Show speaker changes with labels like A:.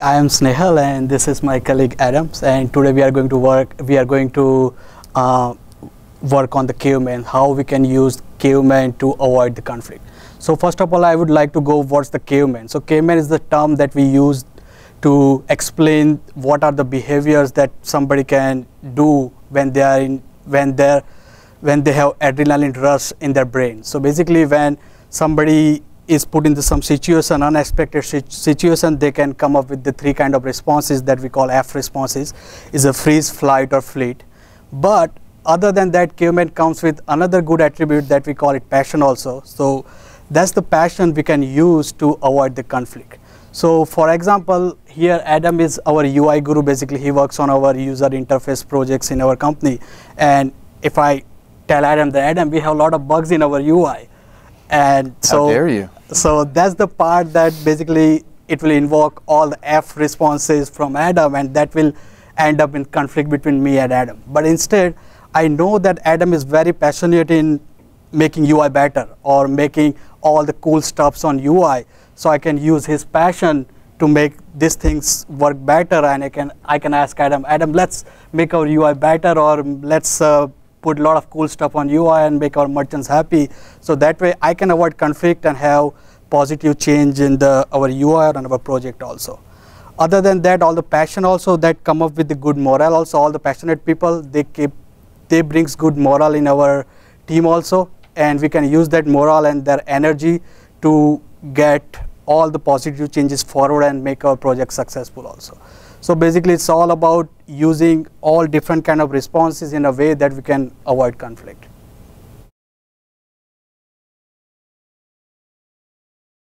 A: I am Snehal and this is my colleague Adams and today we are going to work we are going to uh, work on the man. how we can use man to avoid the conflict. So first of all I would like to go what's the man. So man is the term that we use to explain what are the behaviors that somebody can do when they are in when they when they have adrenaline rush in their brain. So basically when somebody is put into some situation, unexpected situation, they can come up with the three kind of responses that we call F responses, is a freeze, flight or fleet. But other than that, caveman comes with another good attribute that we call it passion also. So that's the passion we can use to avoid the conflict. So for example, here Adam is our UI guru. Basically, he works on our user interface projects in our company. And if I tell Adam that Adam, we have a lot of bugs in our UI. And so How dare you? So that's the part that basically it will invoke all the F responses from Adam and that will end up in conflict between me and Adam. But instead, I know that Adam is very passionate in making UI better or making all the cool stuffs on UI. So I can use his passion to make these things work better and I can, I can ask Adam, Adam, let's make our UI better or let's uh, put a lot of cool stuff on UI and make our merchants happy. So that way I can avoid conflict and have positive change in the our UI and our project also. Other than that, all the passion also that come up with the good morale also, all the passionate people, they keep, they brings good morale in our team also and we can use that morale and their energy to get all the positive changes forward and make our project successful also. So basically it's all about using all different kind of responses in a way that we can avoid conflict.